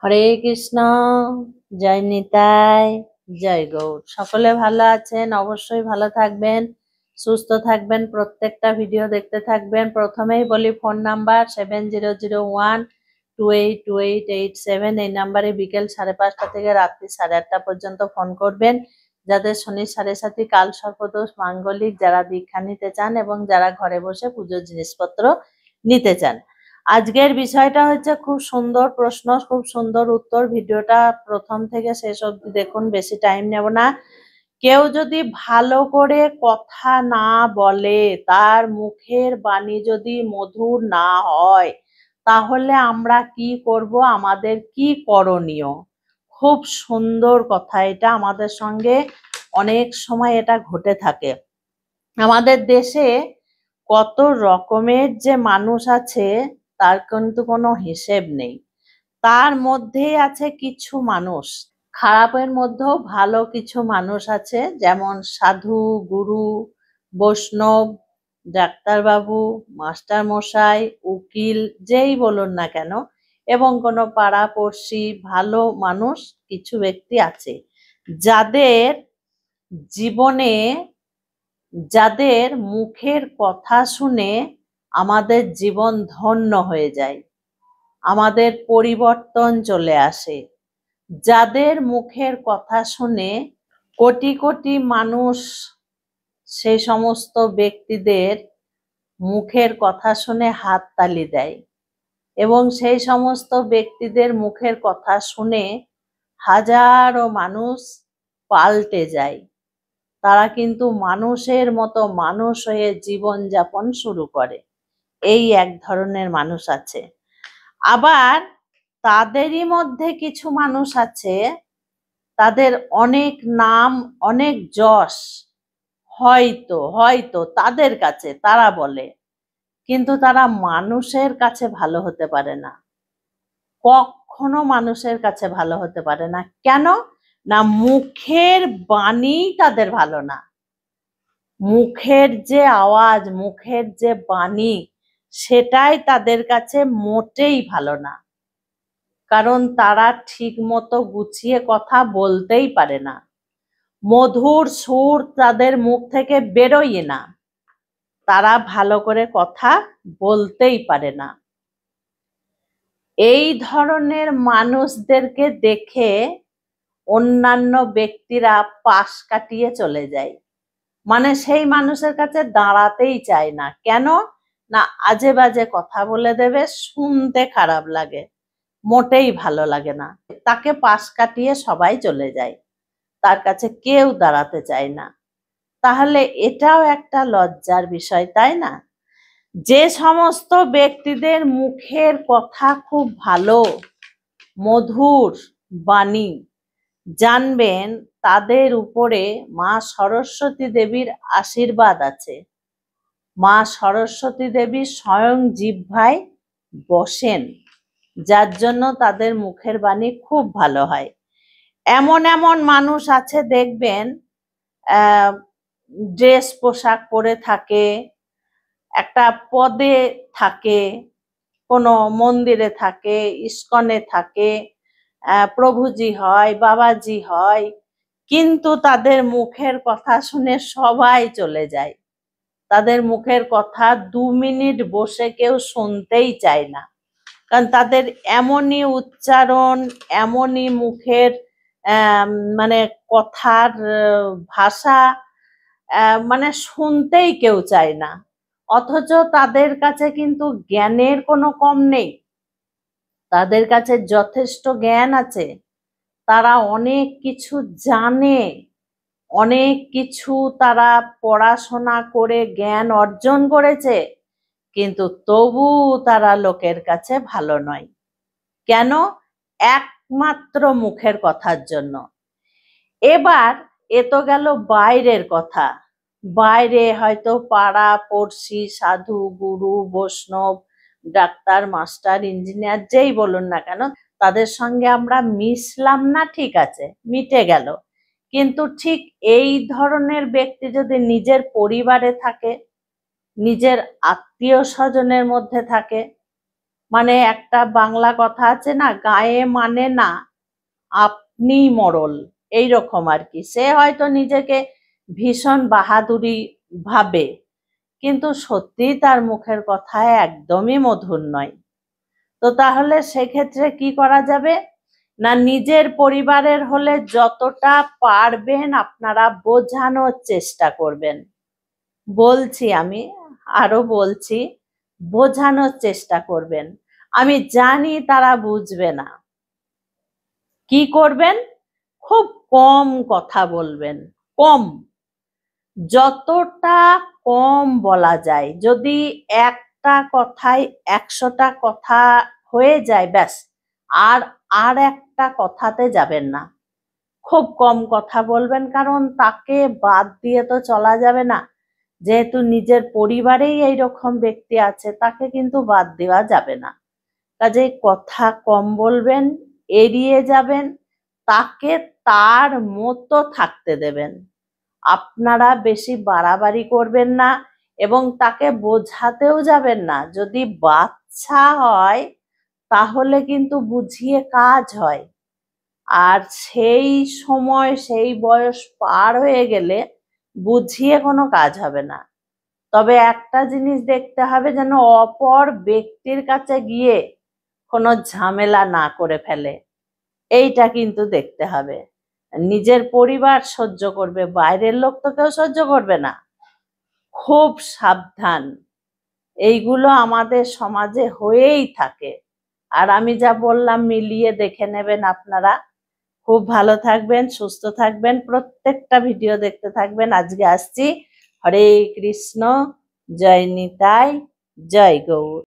হরে কৃষ্ণ জয় নিতাই জয় গৌর সকলে ভালো আছেন অবশ্যই ভালো থাকবেন সুস্থ থাকবেন প্রত্যেকটা ভিডিও দেখতে থাকবেন প্রথমেই বলি phone number seven zero zero one two eight two eight eight seven এই নাম্বারে বিকেল সাড়ে পাঁচটা থেকে রাত্রি সাড়ে আটটা পর্যন্ত ফোন করবেন যাদের শনি সাড়ে সাথী কাল সর্বদোষ মাঙ্গলিক যারা দীক্ষা নিতে চান এবং যারা ঘরে বসে পুজোর জিনিসপত্র নিতে চান আজকের বিষয়টা হচ্ছে খুব সুন্দর প্রশ্ন খুব সুন্দর উত্তর ভিডিওটা প্রথম থেকে শেষ অব্দি দেখুন বেশি টাইম নেব না কেউ যদি ভালো করে কথা না বলে তার মুখের বাণী যদি মধুর না হয় তাহলে আমরা কি করব আমাদের কি করণীয় খুব সুন্দর কথা এটা আমাদের সঙ্গে অনেক সময় এটা ঘটে থাকে আমাদের দেশে কত রকমের যে মানুষ আছে তার কিন্তু কোনো হিসেব নেই তার মধ্যেই আছে কিছু মানুষ খারাপের মধ্যেও ভালো কিছু মানুষ আছে যেমন সাধু গুরু বৈষ্ণব ডাক্তারবাবু মাস্টার মশাই উকিল যেই বলুন না কেন এবং কোনো পাড়াপড়শি ভালো মানুষ কিছু ব্যক্তি আছে যাদের জীবনে যাদের মুখের কথা শুনে আমাদের জীবন ধন্য হয়ে যায় আমাদের পরিবর্তন চলে আসে যাদের মুখের কথা শুনে কোটি কোটি মানুষ সেই সমস্ত ব্যক্তিদের মুখের কথা শুনে হাততালি দেয় এবং সেই সমস্ত ব্যক্তিদের মুখের কথা শুনে হাজারো মানুষ পাল্টে যায় তারা কিন্তু মানুষের মতো মানুষ হয়ে জীবনযাপন শুরু করে এই এক ধরনের মানুষ আছে আবার তাদেরই মধ্যে কিছু মানুষ আছে তাদের অনেক নাম অনেক যশ হয়তো হয়তো তাদের কাছে তারা বলে কিন্তু তারা মানুষের কাছে ভালো হতে পারে না কখনো মানুষের কাছে ভালো হতে পারে না কেন না মুখের বাণী তাদের ভালো না মুখের যে আওয়াজ মুখের যে বাণী সেটাই তাদের কাছে মোটেই ভালো না কারণ তারা ঠিক মতো গুছিয়ে কথা বলতেই পারে না মধুর সুর তাদের মুখ থেকে বেরোয় না তারা ভালো করে কথা বলতেই পারে না এই ধরনের মানুষদেরকে দেখে অন্যান্য ব্যক্তিরা পাশ কাটিয়ে চলে যায় মানে সেই মানুষের কাছে দাঁড়াতেই চায় না কেন না আজে বাজে কথা বলে দেবে শুনতে খারাপ লাগে মোটেই ভালো লাগে না তাকে পাশ কাটিয়ে সবাই চলে যায় তার কাছে কেউ দাঁড়াতে চায় না তাহলে এটাও একটা লজ্জার বিষয় তাই না যে সমস্ত ব্যক্তিদের মুখের কথা খুব ভালো মধুর বাণী জানবেন তাদের উপরে মা সরস্বতী দেবীর আশীর্বাদ আছে মা সরস্বতী দেবী স্বয়ং জিহ্বায় বসেন যার জন্য তাদের মুখের বাণী খুব ভালো হয় এমন এমন মানুষ আছে দেখবেন ড্রেস পোশাক পরে থাকে একটা পদে থাকে কোনো মন্দিরে থাকে ইস্কনে থাকে প্রভুজি হয় বাবাজি হয় কিন্তু তাদের মুখের কথা শুনে সবাই চলে যায় তাদের মুখের কথা দু মিনিট বসে কেউ শুনতেই চায় না কারণ তাদের এমনই উচ্চারণ এমনই মুখের মানে কথার ভাষা মানে শুনতেই কেউ চায় না অথচ তাদের কাছে কিন্তু জ্ঞানের কোনো কম নেই তাদের কাছে যথেষ্ট জ্ঞান আছে তারা অনেক কিছু জানে অনেক কিছু তারা পড়াশোনা করে জ্ঞান অর্জন করেছে কিন্তু তবু তারা লোকের কাছে ভালো নয় কেন একমাত্র মুখের কথার জন্য এবার এ তো গেল বাইরের কথা বাইরে হয়তো পাড়া পড়শি সাধু গুরু বৈষ্ণব ডাক্তার মাস্টার ইঞ্জিনিয়ার যেই বলুন না কেন তাদের সঙ্গে আমরা মিশলাম না ঠিক আছে মিটে গেল কিন্তু ঠিক এই ধরনের ব্যক্তি যদি নিজের পরিবারে থাকে নিজের আত্মীয় স্বজনের মধ্যে থাকে মানে একটা বাংলা কথা আছে না গায়ে মানে না আপনি মরল এই রকম আর কি সে হয়তো নিজেকে ভীষণ বাহাদুরি ভাবে কিন্তু সত্যি তার মুখের কথায় একদমই মধুর নয় তো তাহলে সেক্ষেত্রে কি করা যাবে না নিজের পরিবারের হলে যতটা পারবেন আপনারা বোঝানোর চেষ্টা করবেন বলছি আমি আরো বলছি বোঝানোর চেষ্টা করবেন আমি জানি তারা বুঝবে না কি করবেন খুব কম কথা বলবেন কম যতটা কম বলা যায় যদি একটা কথায় একশোটা কথা হয়ে যায় ব্যাস আর আর একটা কথাতে যাবেন না খুব কম কথা বলবেন কারণ তাকে বাদ দিয়ে তো চলা যাবে না যেহেতু নিজের পরিবারেই এইরকম ব্যক্তি আছে তাকে কিন্তু বাদ দেওয়া যাবে না কাজে কথা কম বলবেন এড়িয়ে যাবেন তাকে তার মতো থাকতে দেবেন আপনারা বেশি বাড়াবাড়ি করবেন না এবং তাকে বোঝাতেও যাবেন না যদি বাচ্চা হয় তাহলে কিন্তু বুঝিয়ে কাজ হয় আর সেই সময় সেই বয়স পার হয়ে গেলে বুঝিয়ে কোনো কাজ হবে না তবে একটা জিনিস দেখতে হবে যেন অপর ব্যক্তির কাছে গিয়ে কোনো ঝামেলা না করে ফেলে এইটা কিন্তু দেখতে হবে নিজের পরিবার সহ্য করবে বাইরের লোক তো কেউ সহ্য করবে না খুব সাবধান এইগুলো আমাদের সমাজে হয়েই থাকে আর আমি যা বললাম মিলিয়ে দেখে নেবেন আপনারা খুব ভালো থাকবেন সুস্থ থাকবেন প্রত্যেকটা ভিডিও দেখতে থাকবেন আজকে আসছি হরে কৃষ্ণ জয় নিতাই জয় গৌর